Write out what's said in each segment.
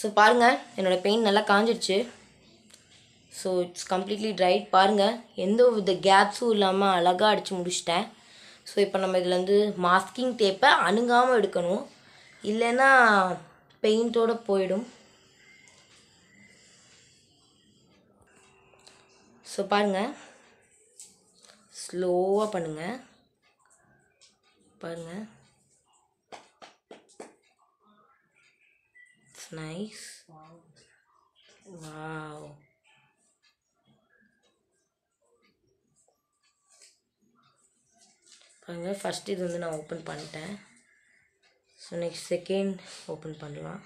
So பாருங்கள் என்னோடய paint நல்லா காஞ்சிடுச்சு ஸோ இட்ஸ் கம்ப்ளீட்லி ட்ரைட் பாருங்கள் எந்த வித கேப்ஸும் இல்லாமல் அழகாக அடித்து முடிச்சிட்டேன் ஸோ இப்போ நம்ம இதில் வந்து மாஸ்கிங் டேப்பை அணுங்காமல் எடுக்கணும் இல்லைன்னா பெயிண்ட்டோடு போயிடும் ஸோ பாருங்கள் ஸ்லோவாக பண்ணுங்கள் பாருங்கள் nice. Wow. பாருங்கள் ஃபஸ்ட் இது வந்து நான் ஓப்பன் பண்ணிட்டேன் ஸோ நெக்ஸ்ட் செகண்ட் ஓப்பன் பண்ணலாம்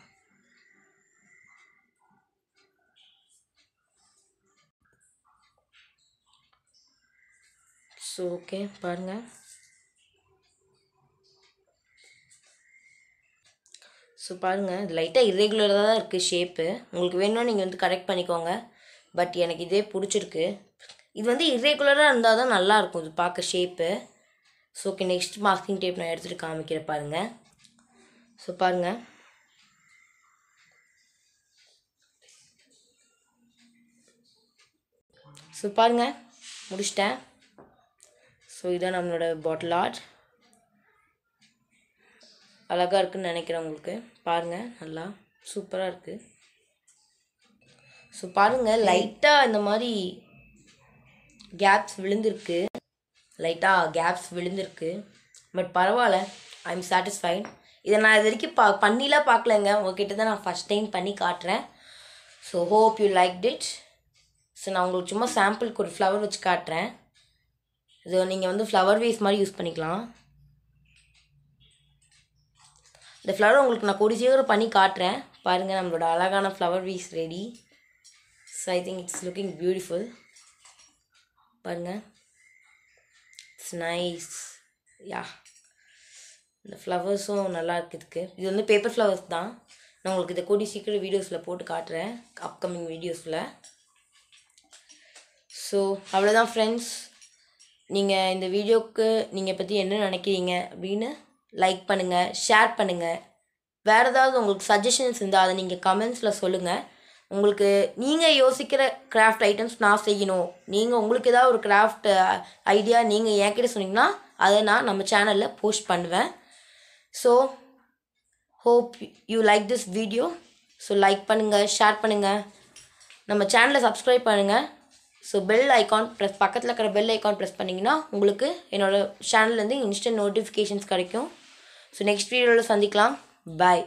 ஸோ ஓகே பாருங்கள் ஸோ பாருங்கள் இது லைட்டாக இரெகுலராக தான் இருக்குது ஷேப்பு உங்களுக்கு வேணும்னா நீங்கள் வந்து கரெக்ட் பண்ணிக்கோங்க பட் எனக்கு இதே பிடிச்சிருக்கு இது வந்து இரெகுலராக இருந்தால் தான் நல்லாயிருக்கும் இது பார்க்க shape so okay next masking tape நான் எடுத்துகிட்டு காமிக்கிறேன் பாருங்கள் ஸோ பாருங்கள் ஸோ பாருங்கள் முடிச்சிட்டேன் ஸோ இதுதான் நம்மளோட பாட்டில் ஆர்ட் அழகாக இருக்குன்னு நினைக்கிறேன் உங்களுக்கு பாருங்கள் நல்லா சூப்பராக இருக்குது ஸோ பாருங்கள் லைட்டாக இந்த மாதிரி கேப்ஸ் விழுந்திருக்கு லைட்டாக கேப்ஸ் விழுந்திருக்கு பட் பரவாயில்ல ஐ எம் சாட்டிஸ்ஃபைட் இதை நான் இது வரைக்கும் பா பண்ணிலாம் பார்க்கலங்க உங்ககிட்ட தான் நான் ஃபஸ்ட் டைம் பண்ணி காட்டுறேன் so hope you like did so நான் உங்களுக்கு சும்மா சாம்பிளுக்கு ஒரு ஃப்ளவர் வச்சு காட்டுறேன் இது நீங்கள் வந்து ஃப்ளவர் வேஸ் மாதிரி யூஸ் பண்ணிக்கலாம் இந்த ஃப்ளவர் உங்களுக்கு நான் கூடி சீக்கிரம் பண்ணி காட்டுறேன் பாருங்கள் நம்மளோட அழகான flower vase ready so I think it's looking beautiful பாருங்கள் இட்ஸ் நைஸ் யா இந்த ஃப்ளவர்ஸும் நல்லா இருக்குதுக்கு இது வந்து பேப்பர் ஃப்ளவர்ஸ் தான் நான் உங்களுக்கு இதை கூடி சீக்கிரம் வீடியோஸில் போட்டு காட்டுறேன் அப்கமிங் வீடியோஸில் ஸோ அவ்வளோதான் ஃப்ரெண்ட்ஸ் நீங்கள் இந்த வீடியோவுக்கு நீங்கள் பற்றி என்ன நினைக்கிறீங்க அப்படின்னு லைக் பண்ணுங்கள் ஷேர் பண்ணுங்கள் வேறு ஏதாவது உங்களுக்கு சஜஷன்ஸ் இருந்தால் அதை நீங்கள் கமெண்ட்ஸில் சொல்லுங்கள் உங்களுக்கு நீங்கள் யோசிக்கிற கிராஃப்ட் ஐட்டம்ஸ் நான் செய்யணும் நீங்கள் உங்களுக்கு ஏதாவது ஒரு கிராஃப்ட் ஐடியா நீங்கள் என்கிட்ட சொன்னீங்கன்னா அதை நான் நம்ம சேனலில் போஸ்ட் பண்ணுவேன் so hope you like this video so like பண்ணுங்கள் ஷேர் பண்ணுங்கள் நம்ம சேனலை சப்ஸ்கிரைப் பண்ணுங்கள் ஸோ பெல் ஐக்கான் ப்ரெஸ் பக்கத்தில் இருக்கிற பெல் ஐக்கான் ப்ரெஸ் பண்ணிங்கன்னா உங்களுக்கு என்னோடய சேனல்லேருந்து இன்ஸ்டன்ட் நோட்டிஃபிகேஷன்ஸ் கிடைக்கும் ஸோ நெக்ஸ்ட் வீடியோவில் சந்திக்கலாம் பாய்